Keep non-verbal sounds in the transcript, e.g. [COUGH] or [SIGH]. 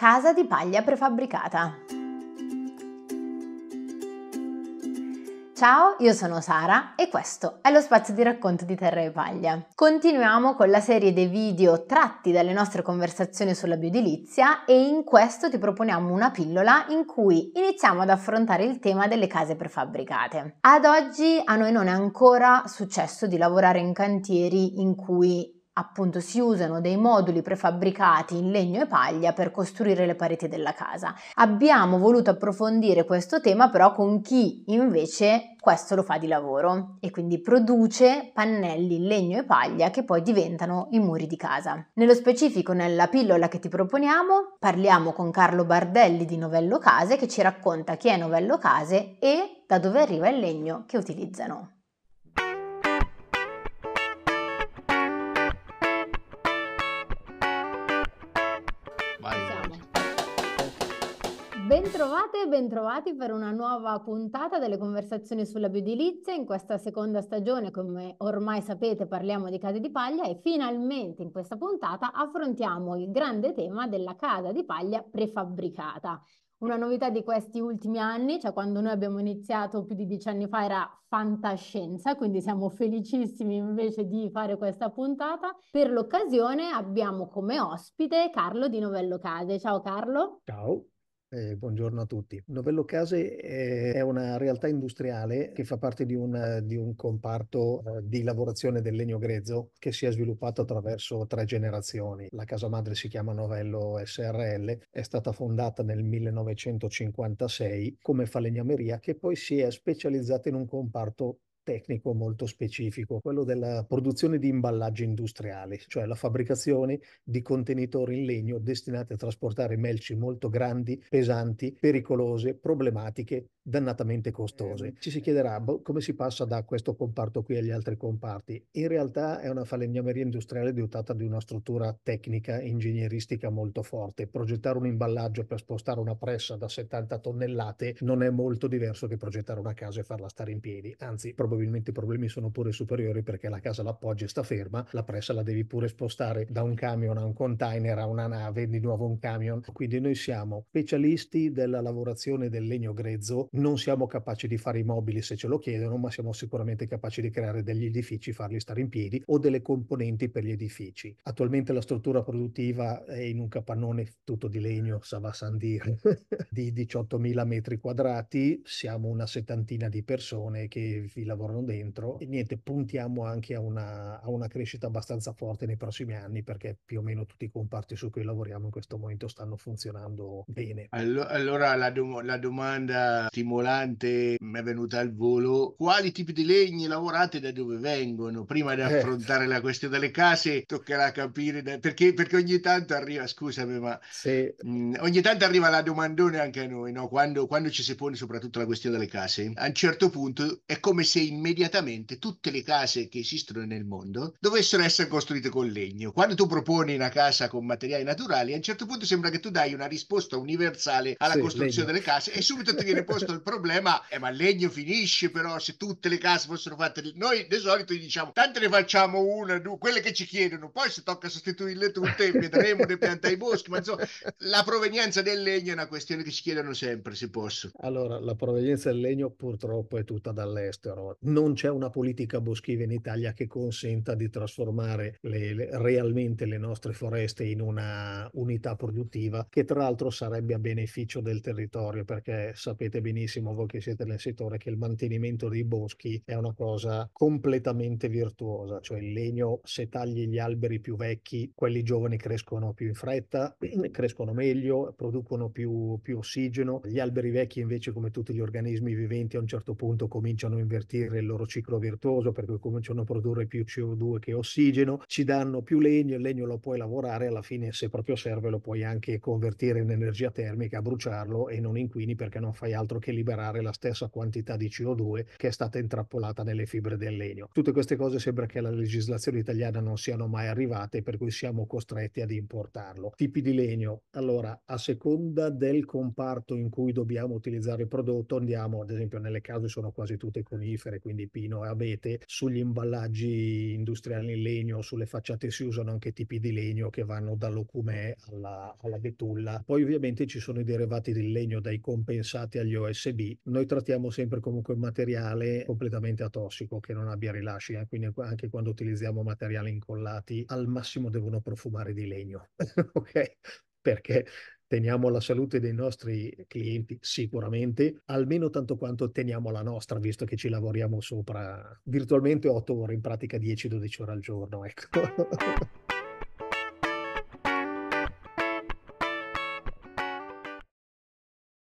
Casa di paglia prefabbricata. Ciao, io sono Sara e questo è lo spazio di racconto di Terra e Paglia. Continuiamo con la serie dei video tratti dalle nostre conversazioni sulla biodilizia e in questo ti proponiamo una pillola in cui iniziamo ad affrontare il tema delle case prefabbricate. Ad oggi a noi non è ancora successo di lavorare in cantieri in cui appunto si usano dei moduli prefabbricati in legno e paglia per costruire le pareti della casa. Abbiamo voluto approfondire questo tema però con chi invece questo lo fa di lavoro e quindi produce pannelli in legno e paglia che poi diventano i muri di casa. Nello specifico nella pillola che ti proponiamo parliamo con Carlo Bardelli di Novello Case che ci racconta chi è Novello Case e da dove arriva il legno che utilizzano. Vai. Bentrovate e bentrovati per una nuova puntata delle conversazioni sulla biodilizia. In questa seconda stagione, come ormai sapete, parliamo di case di paglia e finalmente in questa puntata affrontiamo il grande tema della casa di paglia prefabbricata. Una novità di questi ultimi anni, cioè quando noi abbiamo iniziato più di dieci anni fa, era fantascienza, quindi siamo felicissimi invece di fare questa puntata. Per l'occasione abbiamo come ospite Carlo di Novello Case. Ciao Carlo. Ciao. Eh, buongiorno a tutti. Novello Case è una realtà industriale che fa parte di un, di un comparto eh, di lavorazione del legno grezzo che si è sviluppato attraverso tre generazioni. La casa madre si chiama Novello SRL, è stata fondata nel 1956 come falegnameria che poi si è specializzata in un comparto tecnico molto specifico, quello della produzione di imballaggi industriali, cioè la fabbricazione di contenitori in legno destinati a trasportare merci molto grandi, pesanti, pericolose, problematiche, dannatamente costose. Ci si chiederà boh, come si passa da questo comparto qui agli altri comparti. In realtà è una falegnameria industriale dotata di una struttura tecnica ingegneristica molto forte. Progettare un imballaggio per spostare una pressa da 70 tonnellate non è molto diverso che progettare una casa e farla stare in piedi, anzi probabilmente probabilmente i problemi sono pure superiori perché la casa l'appoggia e sta ferma, la pressa la devi pure spostare da un camion a un container a una nave, di nuovo un camion. Quindi noi siamo specialisti della lavorazione del legno grezzo, non siamo capaci di fare i mobili se ce lo chiedono, ma siamo sicuramente capaci di creare degli edifici, farli stare in piedi o delle componenti per gli edifici. Attualmente la struttura produttiva è in un capannone tutto di legno, sa va san dire, [LAUGHS] di 18.000 metri quadrati, siamo una settantina di persone che vi lavorano lavorano dentro e niente, puntiamo anche a una, a una crescita abbastanza forte nei prossimi anni perché più o meno tutti i comparti su cui lavoriamo in questo momento stanno funzionando bene. Allora la, dom- la domanda stimolante mi è venuta al volo, quali tipi di legni lavorate da dove vengono? Prima di eh. affrontare eh. la questione delle case toccherà capire da... perché, perché, ogni tanto arriva, scusami ma Se... mh, mm, ogni tanto arriva la domandone anche a noi, no? quando, quando ci si pone soprattutto la questione delle case, a un certo punto è come se immediatamente tutte le case che esistono nel mondo dovessero essere costruite con legno. Quando tu proponi una casa con materiali naturali, a un certo punto sembra che tu dai una risposta universale alla sì, costruzione legno. delle case e subito ti viene posto il problema, eh, ma il legno finisce però se tutte le case fossero fatte... Noi di solito gli diciamo, tante ne facciamo una, due, quelle che ci chiedono, poi se tocca sostituirle tutte vedremo le piante ai boschi, ma insomma la provenienza del legno è una questione che ci chiedono sempre, se posso. Allora, la provenienza del legno purtroppo è tutta dall'estero, non c'è una politica boschiva in Italia che consenta di trasformare le, le, realmente le nostre foreste in una unità produttiva che tra l'altro sarebbe a beneficio del territorio perché sapete benissimo voi che siete nel settore che il mantenimento dei boschi è una cosa completamente virtuosa, cioè il legno se tagli gli alberi più vecchi, quelli giovani crescono più in fretta, [CLEARS THROAT] crescono meglio, producono più, più ossigeno, gli alberi vecchi invece come tutti gli organismi viventi a un certo punto cominciano a invertire proseguire il loro ciclo virtuoso perché cominciano a produrre più CO2 che ossigeno, ci danno più legno, il legno lo puoi lavorare, alla fine se proprio serve lo puoi anche convertire in energia termica, bruciarlo e non inquini perché non fai altro che liberare la stessa quantità di CO2 che è stata intrappolata nelle fibre del legno. Tutte queste cose sembra che alla legislazione italiana non siano mai arrivate, per cui siamo costretti ad importarlo. Tipi di legno. Allora, a seconda del comparto in cui dobbiamo utilizzare il prodotto, andiamo, ad esempio nelle case sono quasi tutte conifere, quindi pino e abete, sugli imballaggi industriali in legno, sulle facciate si usano anche tipi di legno che vanno dall'ocumè alla, alla betulla. Poi ovviamente ci sono i derivati del legno dai compensati agli OSB. Noi trattiamo sempre comunque un materiale completamente atossico che non abbia rilasci, eh? quindi anche quando utilizziamo materiali incollati al massimo devono profumare di legno. [LAUGHS] ok? perché teniamo la salute dei nostri clienti sicuramente, almeno tanto quanto teniamo la nostra, visto che ci lavoriamo sopra virtualmente 8 ore, in pratica 10-12 ore al giorno. Ecco.